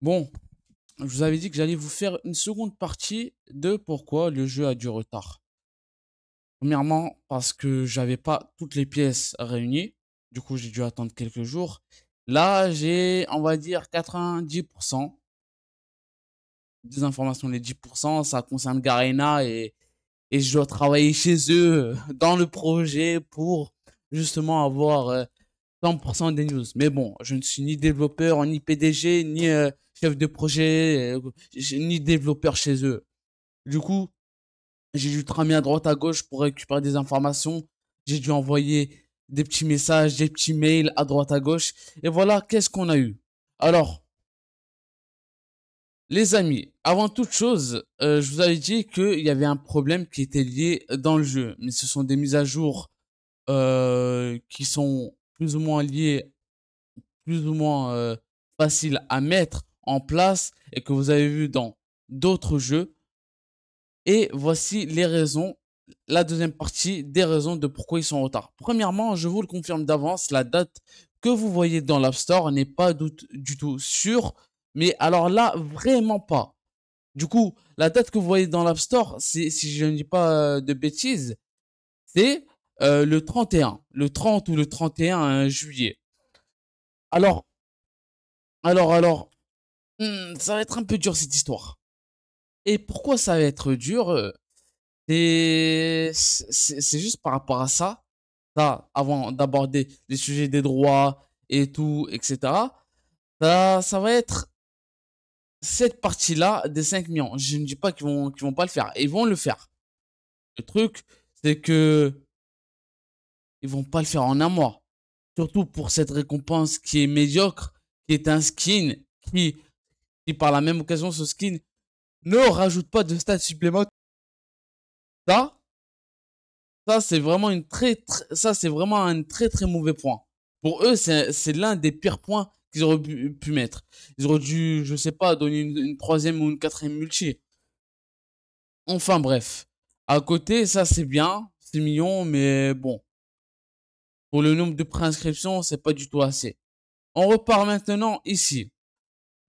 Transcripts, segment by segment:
Bon, je vous avais dit que j'allais vous faire une seconde partie de pourquoi le jeu a du retard. Premièrement, parce que j'avais pas toutes les pièces réunies. Du coup, j'ai dû attendre quelques jours. Là, j'ai, on va dire, 90% des informations. Les 10%, ça concerne Garena et, et je dois travailler chez eux dans le projet pour justement avoir 100% euh, des news. Mais bon, je ne suis ni développeur, ni PDG, ni euh, chef de projet, euh, ni développeur chez eux. Du coup, j'ai dû tramer à droite à gauche pour récupérer des informations. J'ai dû envoyer des petits messages, des petits mails à droite à gauche. Et voilà, qu'est-ce qu'on a eu Alors, les amis, avant toute chose, euh, je vous avais dit qu'il y avait un problème qui était lié dans le jeu. Mais ce sont des mises à jour euh, qui sont plus ou moins liées, plus ou moins faciles à mettre en place et que vous avez vu dans d'autres jeux. Et voici les raisons, la deuxième partie des raisons de pourquoi ils sont en retard. Premièrement, je vous le confirme d'avance, la date que vous voyez dans l'App Store n'est pas du, du tout sûre. Mais alors là, vraiment pas. Du coup, la date que vous voyez dans l'App Store, si je ne dis pas euh, de bêtises, c'est euh, le 31, le 30 ou le 31 juillet. Alors, alors, alors, Hum, ça va être un peu dur cette histoire. Et pourquoi ça va être dur euh, C'est juste par rapport à ça. avant d'aborder les sujets des droits et tout, etc. Ça, va être cette partie-là des 5 millions. Je ne dis pas qu'ils vont, vont pas le faire. Ils vont le faire. Le truc, c'est que ils vont pas le faire en un mois. Surtout pour cette récompense qui est médiocre, qui est un skin qui par la même occasion ce skin ne rajoute pas de stats supplémentaires. Ça, c'est vraiment une très, très ça c'est vraiment un très très mauvais point. Pour eux, c'est l'un des pires points qu'ils auraient pu, mettre. Ils auraient dû, je sais pas, donner une, troisième ou une quatrième multi. Enfin bref. À côté, ça c'est bien, c'est mignon, mais bon. Pour le nombre de préinscriptions, c'est pas du tout assez. On repart maintenant ici.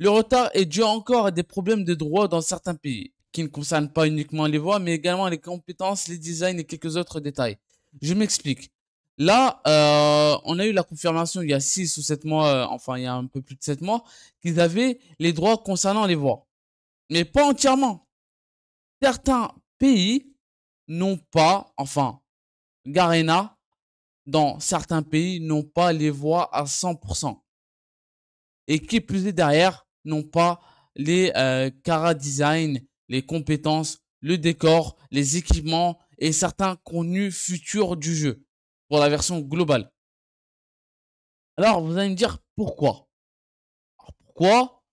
Le retard est dû encore à des problèmes de droit dans certains pays, qui ne concernent pas uniquement les voix, mais également les compétences, les designs et quelques autres détails. Je m'explique. Là, euh, on a eu la confirmation il y a 6 ou 7 mois, euh, enfin il y a un peu plus de sept mois, qu'ils avaient les droits concernant les voix. Mais pas entièrement. Certains pays n'ont pas, enfin, Garena, dans certains pays, n'ont pas les voix à 100%. Et qui plus est derrière, non pas les euh, cara design, les compétences, le décor, les équipements et certains contenus futurs du jeu pour la version globale. Alors vous allez me dire pourquoi Pourquoi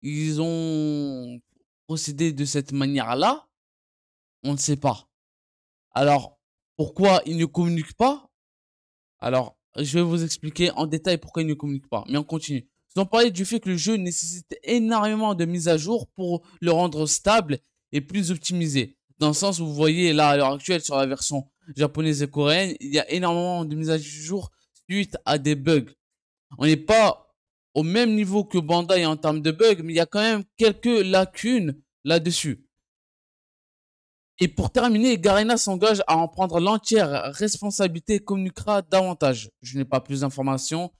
ils ont procédé de cette manière-là On ne sait pas. Alors pourquoi ils ne communiquent pas Alors je vais vous expliquer en détail pourquoi ils ne communiquent pas. Mais on continue. Ils ont parlé du fait que le jeu nécessite énormément de mises à jour pour le rendre stable et plus optimisé. Dans le sens où vous voyez là à l'heure actuelle sur la version japonaise et coréenne, il y a énormément de mises à jour suite à des bugs. On n'est pas au même niveau que Bandai en termes de bugs, mais il y a quand même quelques lacunes là-dessus. Et pour terminer, Garena s'engage à en prendre l'entière responsabilité et communiquera davantage. Je n'ai pas plus d'informations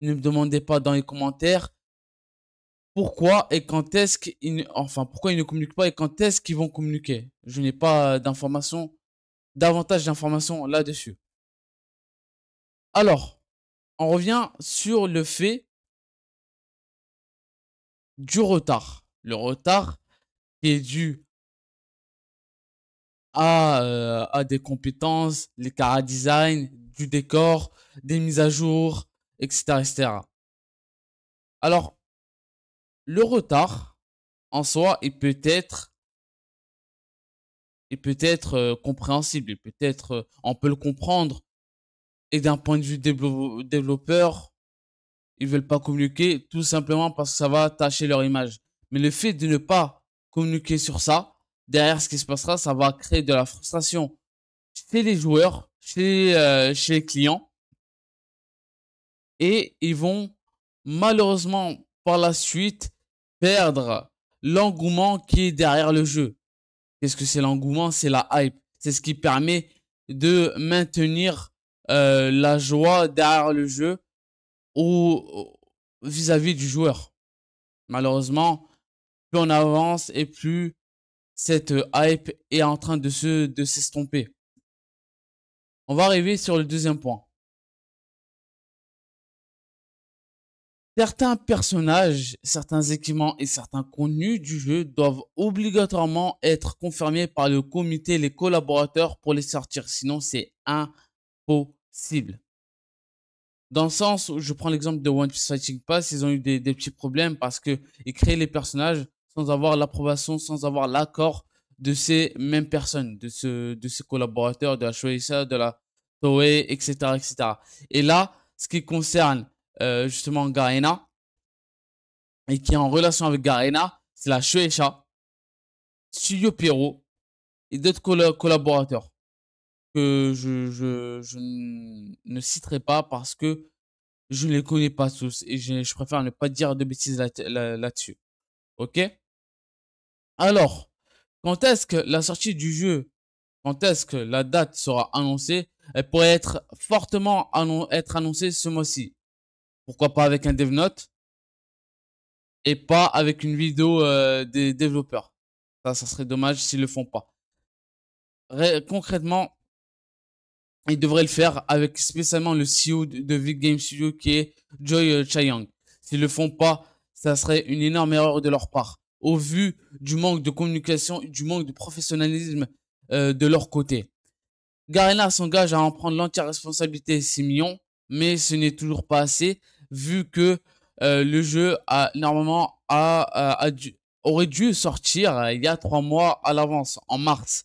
ne me demandez pas dans les commentaires pourquoi et quand est-ce qu'ils enfin pourquoi ils ne communiquent pas et quand est-ce qu'ils vont communiquer. Je n'ai pas d'informations, davantage d'informations là-dessus. Alors, on revient sur le fait du retard. Le retard qui est dû à, euh, des compétences, les caras design, du décor, des mises à jour, etc., etc. Alors, le retard, en soi, est peut être, il peut être euh, compréhensible, il peut être, euh, on peut le comprendre. Et d'un point de vue développeur, ils veulent pas communiquer tout simplement parce que ça va tâcher leur image. Mais le fait de ne pas communiquer sur ça, derrière ce qui se passera, ça va créer de la frustration chez les joueurs, chez, euh, chez les clients et ils vont malheureusement par la suite perdre l'engouement qui est derrière le jeu. Qu'est-ce que c'est l'engouement C'est la hype. C'est ce qui permet de maintenir euh, la joie derrière le jeu ou vis-à-vis du joueur. Malheureusement, plus on avance et plus cette hype est en train de se de s'estomper. On va arriver sur le deuxième point. Certains personnages, certains équipements et certains contenus du jeu doivent obligatoirement être confirmés par le comité les collaborateurs pour les sortir, sinon c'est impossible. Dans le sens où je prends l'exemple de One Piece Fighting Pass, ils ont eu des, petits problèmes parce que ils créent les personnages sans avoir l'approbation, sans avoir l'accord de ces mêmes personnes, de, ces collaborateurs, de la Shueisha, de la Toei, etc., etc. Et là, ce qui concerne euh, justement Garena et qui est en relation avec Garena c'est la Shueisha, Studio Pierrot et d'autres collaborateurs que je, ne citerai pas parce que je ne les connais pas tous et je, préfère ne pas dire de bêtises là-dessus. ok Alors, quand est-ce que la sortie du jeu, quand est-ce que la date sera annoncée Elle pourrait être fortement être annoncée ce mois-ci. Pourquoi pas avec un dev note et pas avec une vidéo euh, des développeurs. Ça, ça serait dommage s'ils le font pas. concrètement, ils devraient le faire avec spécialement le CEO de Big Game Studio qui est Joy euh, Chayang. S'ils le font pas, ça serait une énorme erreur de leur part au vu du manque de communication et du manque de professionnalisme euh, de leur côté. Garena s'engage à en prendre l'entière responsabilité 6 millions, mais ce n'est toujours pas assez vu que euh, le jeu a normalement euh, aurait dû sortir euh, il y a trois mois à l'avance, en mars,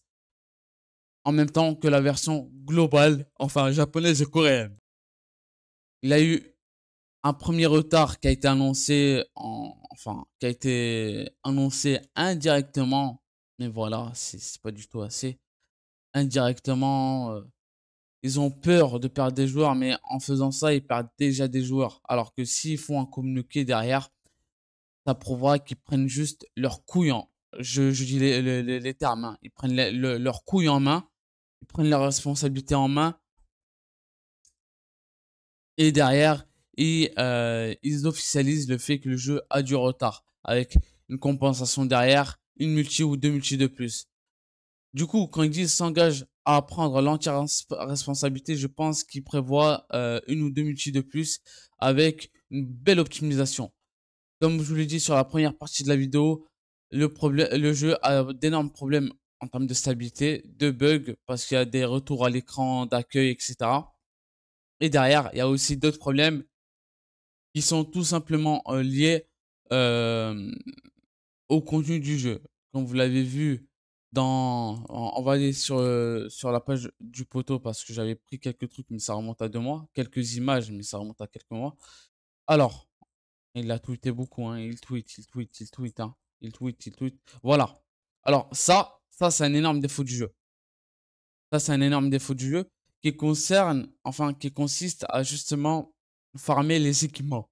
en même temps que la version globale, enfin japonaise et coréenne. Il a eu un premier retard qui a été annoncé, enfin qui a été annoncé indirectement, mais voilà, c'est pas du tout assez. Indirectement ils ont peur de perdre des joueurs, mais en faisant ça, ils perdent déjà des joueurs. Alors que s'ils font un communiqué derrière, ça prouvera qu'ils prennent juste leur couille en. Je, je dis les, termes. Hein. Ils prennent leur couille en main, ils prennent leurs responsabilités en main. Et derrière, ils, euh, ils officialisent le fait que le jeu a du retard, avec une compensation derrière, une multi ou deux multi de plus. Du coup, quand ils disent s'engagent à prendre l'entière responsabilité. Je pense qu'il prévoit euh, une ou deux multi de plus avec une belle optimisation. Comme je vous l'ai dit sur la première partie de la vidéo, le, problème, le jeu a d'énormes problèmes en termes de stabilité, de bugs parce qu'il y a des retours à l'écran d'accueil, etc. Et derrière, il y a aussi d'autres problèmes qui sont tout simplement euh, liés euh, au contenu du jeu. Comme vous l'avez vu, on va aller sur, euh, sur la page du poteau parce que j'avais pris quelques trucs, mais ça remonte à deux mois. Quelques images, mais ça remonte à quelques mois. Alors, il a tweeté beaucoup, hein. il tweet, il tweet, il tweet, hein. il tweet, il tweet. Voilà. Alors, ça, ça, c'est un énorme défaut du jeu. Ça, c'est un énorme défaut du jeu qui concerne, enfin, qui consiste à justement farmer les équipements.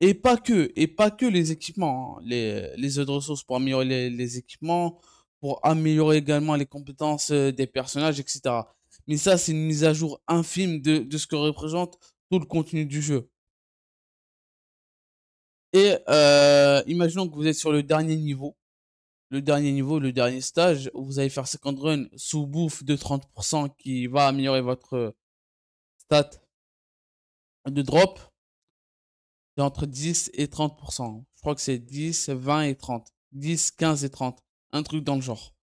Et pas que, et pas que les équipements, hein. les, les ressources pour améliorer les équipements, pour améliorer également les compétences euh, des personnages, etc. Mais ça, c'est une mise à jour infime de, ce que représente tout le contenu du jeu. Et euh, imaginons que vous êtes sur le dernier niveau, le dernier niveau, le dernier stage, vous allez faire second run sous bouffe de 30% qui va améliorer votre stat de drop entre 10 et 30%. Je crois que c'est 10, 20 et 30. 10, 15 et 30 un truc dans le genre.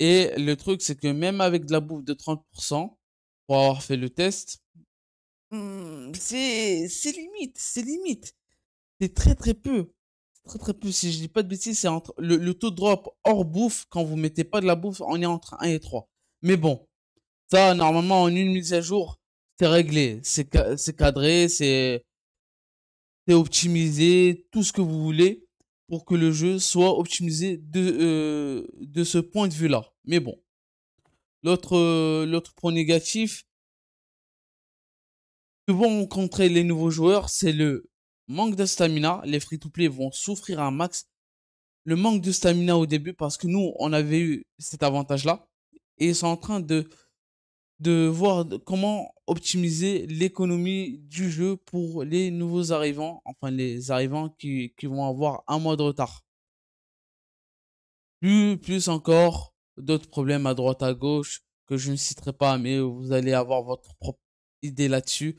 Et le truc, c'est que même avec de la bouffe de 30%, pour avoir fait le test, hmm, c'est, limite, c'est limite. C'est très très peu. très très peu. Si je dis pas de bêtises, c'est entre le, taux de drop hors bouffe, quand vous mettez pas de la bouffe, on est entre 1 et 3. Mais bon, ça, normalement, en une mise à jour, c'est réglé. C'est, cadré, c'est optimisé, tout ce que vous voulez pour que le jeu soit optimisé de, euh, de ce point de vue-là. Mais bon. L'autre euh, l'autre point négatif que vont rencontrer les nouveaux joueurs, c'est le manque de stamina. Les free-to-play vont souffrir un max. Le manque de stamina au début, parce que nous, on avait eu cet avantage-là. Et ils sont en train de de voir comment optimiser l'économie du jeu pour les nouveaux arrivants, enfin les arrivants qui, vont avoir un mois de retard. Plus, plus encore, d'autres problèmes à droite à gauche que je ne citerai pas, mais vous allez avoir votre propre idée là-dessus.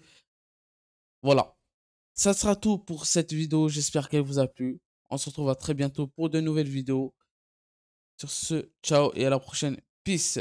Voilà. Ça sera tout pour cette vidéo. J'espère qu'elle vous a plu. On se retrouve à très bientôt pour de nouvelles vidéos. Sur ce, ciao et à la prochaine. Peace.